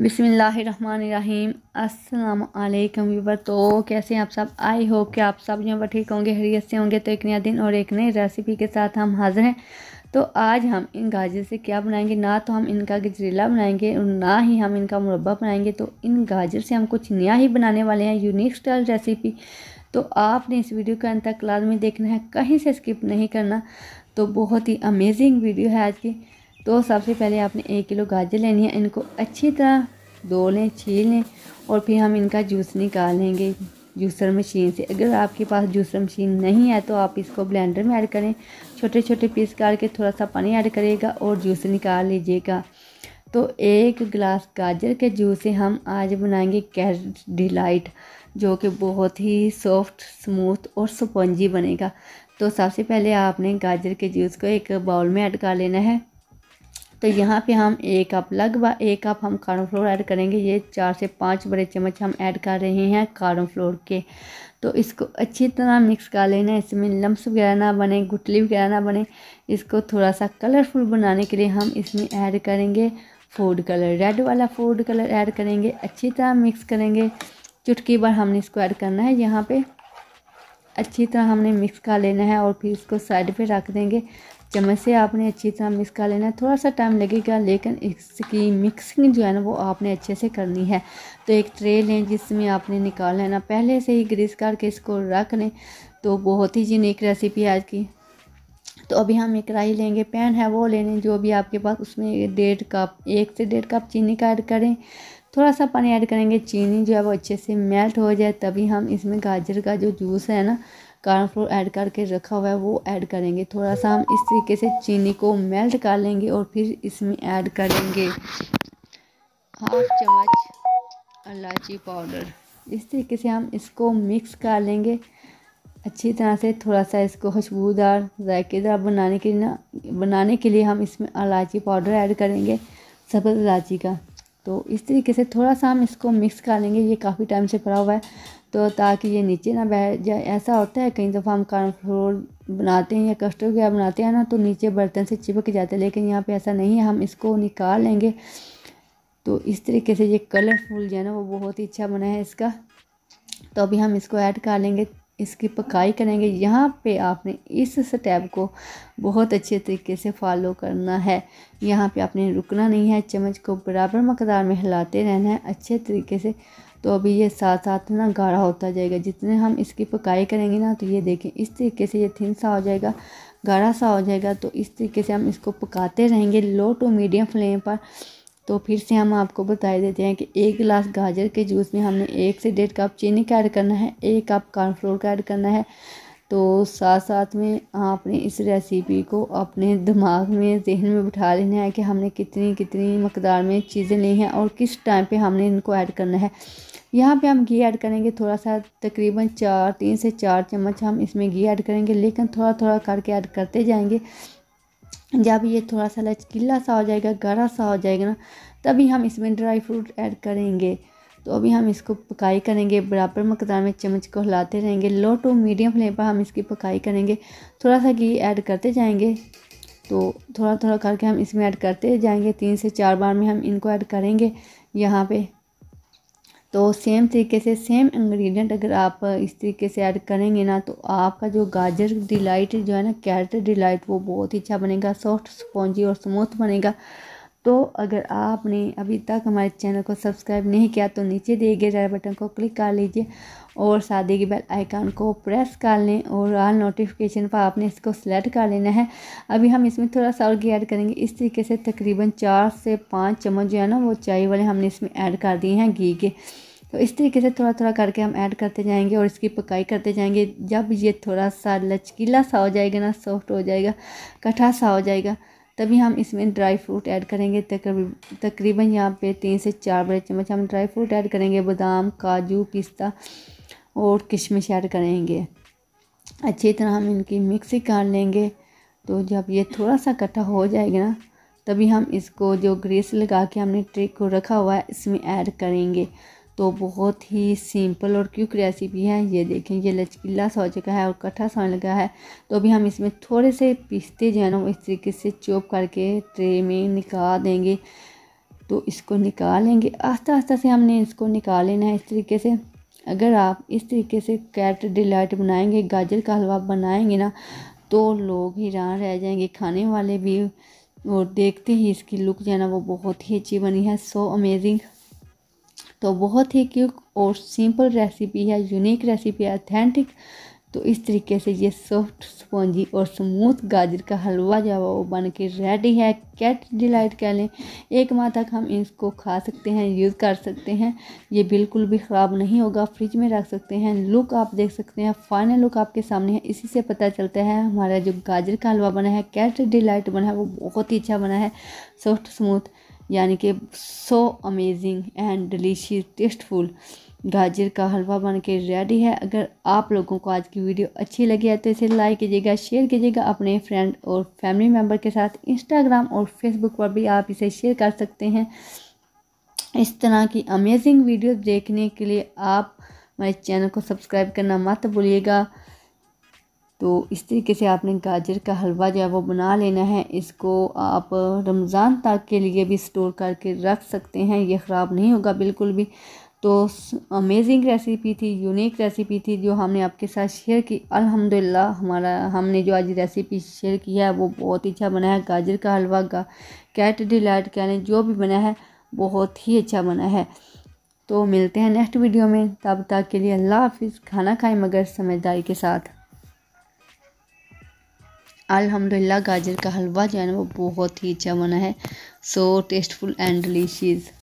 बिसमीम् अल्लाम वीवर तो कैसे हैं आप सब आई होप कि आप सब यहाँ पर ठीक होंगे हरीत से होंगे तो एक नया दिन और एक नई रेसिपी के साथ हम हाज़िर हैं तो आज हम इन गाजर से क्या बनाएंगे ना तो हम इनका गजरेला बनाएंगे और ना ही हम इनका मुरबा बनाएंगे तो इन गाजर से हम कुछ नया ही बनाने वाले हैं यूनिक स्टाइल रेसिपी तो आपने इस वीडियो के अंत तक लाजमी देखना है कहीं से स्किप नहीं करना तो बहुत ही अमेजिंग वीडियो है आज की तो सबसे पहले आपने एक किलो गाजर लेनी है इनको अच्छी तरह धो लें छील लें और फिर हम इनका जूस निकाल लेंगे जूसर मशीन से अगर आपके पास जूसर मशीन नहीं है तो आप इसको ब्लेंडर में ऐड करें छोटे छोटे पीस के थोड़ा सा पानी ऐड करिएगा और जूस निकाल लीजिएगा तो एक गिलास गाजर के जूस से हम आज बनाएंगे कैर डिलाइट जो कि बहुत ही सॉफ्ट स्मूथ और स्पंजी बनेगा तो सबसे पहले आपने गाजर के जूस को एक बाउल में ऐड कर लेना है तो यहाँ पे हम एक कप लगभग एक कप हम कार्नफ्लोर ऐड करेंगे ये चार से पाँच बड़े चम्मच हम ऐड कर रहे हैं कार्नफ्लोर के तो इसको अच्छी तरह मिक्स कर लेना है इसमें लम्स वगैरह ना बने गुटली वगैरह ना बने इसको थोड़ा सा कलरफुल बनाने के लिए हम इसमें ऐड करेंगे फूड कलर रेड वाला फूड कलर ऐड करेंगे अच्छी तरह मिक्स करेंगे चुटकी भर हमने इसको ऐड करना है यहाँ पे अच्छी तरह हमने मिक्स कर लेना है और फिर इसको साइड पे रख देंगे चम्मच से आपने अच्छी तरह मिक्स कर लेना थोड़ा सा टाइम लगेगा लेकिन इसकी मिक्सिंग जो है ना वो आपने अच्छे से करनी है तो एक ट्रे लें जिसमें आपने निकाल लेना पहले से ही ग्रीस करके इसको रख लें तो बहुत ही यूनिक रेसिपी है आज की तो अभी हम एक कढ़ाई लेंगे पैन है वो लेने जो भी आपके पास उसमें डेढ़ कप एक से डेढ़ कप चीनी का ऐड करें थोड़ा सा पानी ऐड करेंगे चीनी जो है वो अच्छे से मेल्ट हो जाए तभी हम इसमें गाजर का जो जूस है ना कार्न फ्लोर ऐड करके रखा हुआ है वो ऐड करेंगे थोड़ा सा हम इस तरीके से चीनी को मेल्ट कर लेंगे और फिर इसमें ऐड करेंगे हाफ चम्मच इलायची पाउडर इस तरीके से हम इसको मिक्स कर लेंगे अच्छी तरह से थोड़ा सा इसको खुशबूदार जायकेदार बनाने के लिए ना बनाने के लिए हम इसमें इलायची पाउडर ऐड करेंगे सब्ज़ इलायची का तो इस तरीके से थोड़ा सा हम इसको मिक्स कर लेंगे ये काफ़ी टाइम से पड़ा हुआ है तो ताकि ये नीचे ना बैठ जाए ऐसा होता है कई दफ़ा हम कॉर्नफ्लोर बनाते हैं या कस्टर्ड वगैरह बनाते हैं ना तो नीचे बर्तन से चिपक जाते हैं लेकिन यहाँ पे ऐसा नहीं है हम इसको निकाल लेंगे तो इस तरीके से ये कलरफुल जो है ना वो बहुत ही अच्छा बना है इसका तो अभी हम इसको ऐड कर लेंगे इसकी पकाई करेंगे यहाँ पे आपने इस स्टेप को बहुत अच्छे तरीके से फॉलो करना है यहाँ पे आपने रुकना नहीं है चम्मच को बराबर मकदार में हिलाते रहना है अच्छे तरीके से तो अभी ये साथ साथ ना गाढ़ा होता जाएगा जितने हम इसकी पकाई करेंगे ना तो ये देखें इस तरीके से ये थिन सा हो जाएगा गाढ़ा सा हो जाएगा तो इस तरीके से हम इसको पकाते रहेंगे लो टू मीडियम फ्लेम पर तो फिर से हम आपको बताए देते हैं कि एक गिलास गाजर के जूस में हमने एक से डेढ़ कप चीनी का ऐड करना है एक कप कॉर्नफ्लोर का ऐड करना है तो साथ साथ में आपने इस रेसिपी को अपने दिमाग में जहन में बिठा लेना है कि हमने कितनी कितनी मकदार में चीज़ें ली हैं और किस टाइम पे हमने इनको ऐड करना है यहाँ पे हम घी ऐड करेंगे थोड़ा सा तकरीबन चार तीन से चार चम्मच हम इसमें घी ऐड करेंगे लेकिन थोड़ा थोड़ा करके ऐड करते जाएंगे जब ये थोड़ा सा लचकीला सा हो जाएगा गाढ़ा सा हो जाएगा ना तभी हम इसमें ड्राई फ्रूट ऐड करेंगे तो अभी हम इसको पकाई करेंगे बराबर मकदार में चम्मच को हिलाते रहेंगे लो टू मीडियम फ्लेम पर हम इसकी पकाई करेंगे थोड़ा सा घी ऐड करते जाएंगे तो थोड़ा थोड़ा करके हम इसमें ऐड करते जाएंगे तीन से चार बार में हम इनको ऐड करेंगे यहाँ पे तो सेम तरीके से सेम इंग्रेडिएंट अगर आप इस तरीके से ऐड करेंगे ना तो आपका जो गाजर डिलाइट जो है ना कैरेट डिलाइट वो बहुत ही अच्छा बनेगा सॉफ्ट स्पॉन्जी और स्मूथ बनेगा तो अगर आपने अभी तक हमारे चैनल को सब्सक्राइब नहीं किया तो नीचे दिए गए रेड बटन को क्लिक कर लीजिए और शादी के बेल आइकन को प्रेस कर लें और आल नोटिफिकेशन पर आपने इसको सेलेक्ट कर लेना है अभी हम इसमें थोड़ा सा और घी ऐड करेंगे इस तरीके से तकरीबन चार से पाँच चम्मच जो है ना वो चाय वाले हमने इसमें ऐड कर दिए हैं घी के तो इस तरीके से थोड़ा थोड़ा करके हम ऐड करते जाएंगे और इसकी पकाई करते जाएंगे जब ये थोड़ा सा लचकीला सा हो जाएगा ना सॉफ्ट हो जाएगा कठा सा हो जाएगा तभी हम इसमें ड्राई फ्रूट ऐड करेंगे तकरीबन यहाँ पे तीन से चार बड़े चम्मच हम ड्राई फ्रूट ऐड करेंगे बादाम काजू पिस्ता और किशमिश ऐड करेंगे अच्छी तरह हम इनकी मिक्सी कर लेंगे तो जब ये थोड़ा सा इकट्ठा हो जाएगा ना तभी हम इसको जो ग्रेस लगा के हमने ट्रिक को रखा हुआ है इसमें ऐड करेंगे तो बहुत ही सिंपल और क्यूक रेसिपी है ये देखें ये लचकीला सा हो चुका है और कट्ठा सा लगा है तो अभी हम इसमें थोड़े से पिस्ते जो है ना इस तरीके से चोप करके ट्रे में निकाल देंगे तो इसको निकालेंगे आस्ता आस्ता से हमने इसको निकाल लेना है इस तरीके से अगर आप इस तरीके से कैट डिलाइट बनाएंगे गाजर का हलवा बनाएंगे ना तो लोग हैरान रह जाएंगे खाने वाले भी और देखते ही इसकी लुक जो है ना वो बहुत ही अच्छी बनी है सो अमेजिंग तो बहुत ही क्यूक और सिंपल रेसिपी है यूनिक रेसिपी है अथेंटिक तो इस तरीके से ये सॉफ्ट स्पॉन्जी और स्मूथ गाजर का हलवा जो है वो बन के रेडी है कैट डिलाइट कह लें एक माह तक हम इसको खा सकते हैं यूज़ कर सकते हैं ये बिल्कुल भी ख़राब नहीं होगा फ्रिज में रख सकते हैं लुक आप देख सकते हैं फाइनल लुक आपके सामने है इसी से पता चलता है हमारा जो गाजर का हलवा बना है कैट डिलाइट बना है वो बहुत ही अच्छा बना है सॉफ्ट स्मूथ यानी कि so amazing and delicious tasteful गाजर का हलवा बन के रेडी है अगर आप लोगों को आज की वीडियो अच्छी लगी है तो इसे लाइक कीजिएगा शेयर कीजिएगा अपने फ्रेंड और फैमिली मेम्बर के साथ इंस्टाग्राम और फेसबुक पर भी आप इसे शेयर कर सकते हैं इस तरह की अमेजिंग वीडियो देखने के लिए आप हमारे चैनल को सब्सक्राइब करना मत भूलिएगा तो इस तरीके से आपने गाजर का हलवा जो है वो बना लेना है इसको आप रमज़ान तक के लिए भी स्टोर करके रख सकते हैं ये ख़राब नहीं होगा बिल्कुल भी तो अमेजिंग रेसिपी थी यूनिक रेसिपी थी जो हमने आपके साथ शेयर की अल्हम्दुलिल्लाह हमारा हमने जो आज रेसिपी शेयर की है वो बहुत ही अच्छा बना है गाजर का हलवा का कैट डिलाइट कह लें जो भी बना है बहुत ही अच्छा बना है तो मिलते हैं नेक्स्ट वीडियो में तब तक के लिए अल्लाह हाफिज़ खाना खाएं मगर समझदारी के साथ अल्हम्दुलिल्लाह गाजर का हलवा जो है ना वो बहुत ही अच्छा बना है सो टेस्टफुल एंड डिलीशियस